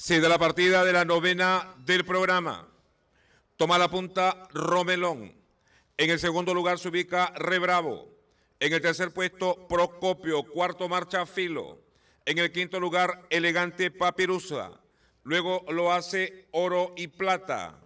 Se da la partida de la novena del programa. Toma la punta Romelón. En el segundo lugar se ubica Rebravo. En el tercer puesto Procopio. Cuarto marcha Filo. En el quinto lugar Elegante Papirusa. Luego lo hace Oro y Plata.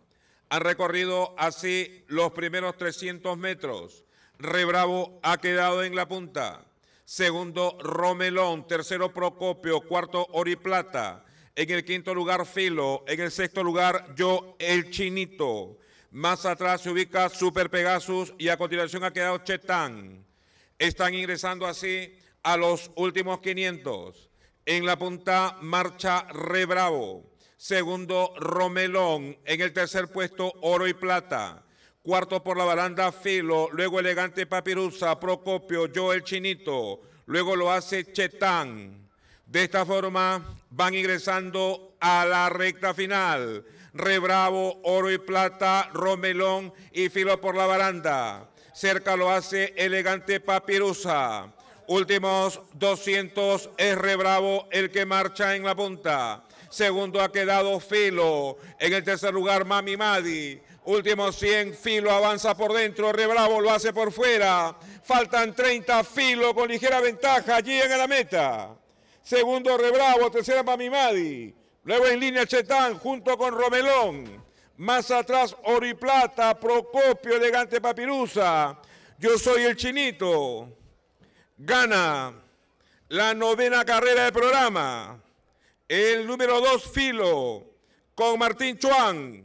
Han recorrido así los primeros 300 metros. Rebravo ha quedado en la punta. Segundo Romelón. Tercero Procopio. Cuarto Oro y Plata en el quinto lugar, Filo. En el sexto lugar, Yo el Chinito. Más atrás se ubica Super Pegasus y a continuación ha quedado Chetán. Están ingresando así a los últimos 500. En la punta marcha Re Bravo. Segundo, Romelón. En el tercer puesto, Oro y Plata. Cuarto por la baranda, Filo. Luego, Elegante Papirusa, Procopio, Yo el Chinito. Luego lo hace Chetán. De esta forma van ingresando a la recta final. Rebravo, Oro y Plata, Romelón y Filo por la baranda. Cerca lo hace Elegante Papirusa. Últimos 200 es Rebravo el que marcha en la punta. Segundo ha quedado Filo. En el tercer lugar Mami Madi. Último 100, Filo avanza por dentro, Rebravo lo hace por fuera. Faltan 30, Filo con ligera ventaja allí en la meta. Segundo Rebravo, tercera Mamimadi. Luego en línea Chetán junto con Romelón. Más atrás Oriplata, Procopio, Elegante Papirusa. Yo soy el chinito. Gana la novena carrera del programa. El número dos, Filo con Martín Chuan.